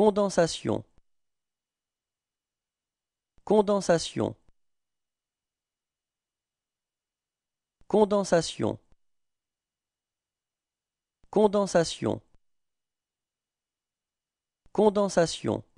condensation condensation condensation condensation condensation